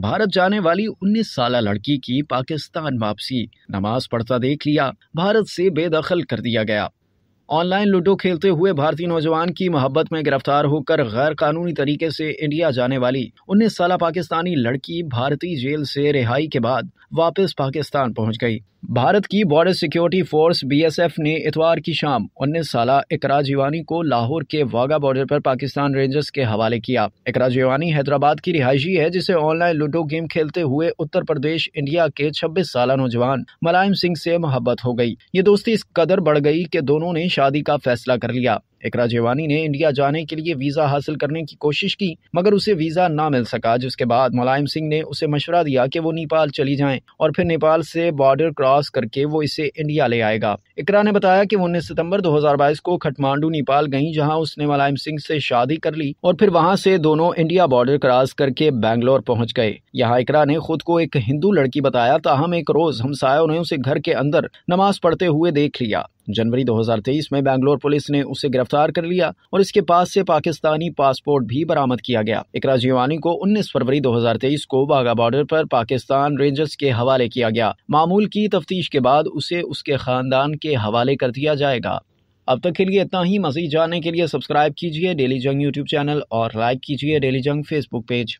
भारत जाने वाली 19 साल लड़की की पाकिस्तान वापसी नमाज पढ़ता देख लिया भारत से बेदखल कर दिया गया ऑनलाइन लूडो खेलते हुए भारतीय नौजवान की मोहब्बत में गिरफ्तार होकर गैर कानूनी तरीके से इंडिया जाने वाली उन्नीस साल पाकिस्तानी लड़की भारतीय जेल से रिहाई के बाद वापस पाकिस्तान पहुंच गई भारत की बॉर्डर सिक्योरिटी फोर्स बीएसएफ ने इतवार की शाम उन्नीस साल इकराज जीवानी को लाहौर के वाघा बॉर्डर पर पाकिस्तान रेंजर्स के हवाले किया इकराज जीवानी हैदराबाद की रिहायशी है जिसे ऑनलाइन लूडो गेम खेलते हुए उत्तर प्रदेश इंडिया के 26 साल नौजवान मुलायम सिंह से मोहब्बत हो गई ये दोस्ती इस कदर बढ़ गई कि दोनों ने शादी का फैसला कर लिया इकरा जेवानी ने इंडिया जाने के लिए वीज़ा हासिल करने की कोशिश की मगर उसे वीज़ा ना मिल सका जिसके बाद मुलायम सिंह ने उसे मशवरा दिया कि वो नेपाल चली जाएं और फिर नेपाल से बॉर्डर क्रॉस करके वो इसे इंडिया ले आएगा इकरा ने बताया कि उन्नीस सितम्बर दो को खटमांडू नेपाल गई जहाँ उसने मुलायम सिंह से शादी कर ली और फिर वहाँ से दोनों इंडिया बॉर्डर क्रॉस करके बैंगलोर पहुँच गए यहाँ इकरा ने खुद को एक हिंदू लड़की बताया ताहम एक रोज हमसायों ने उसे घर के अंदर नमाज पढ़ते हुए देख लिया जनवरी 2023 में बैंगलोर पुलिस ने उसे गिरफ्तार कर लिया और इसके पास से पाकिस्तानी पासपोर्ट भी बरामद किया गया इकरा जीवानी को 19 फरवरी 2023 को बाघा बॉर्डर पर पाकिस्तान रेंजर्स के हवाले किया गया मामूल की तफ्तीश के बाद उसे उसके खानदान के हवाले कर दिया जाएगा अब तक के लिए इतना ही मजीद जानने के लिए सब्सक्राइब कीजिए डेली जंग यूट्यूब चैनल और लाइक कीजिए डेली जंग फेसबुक पेज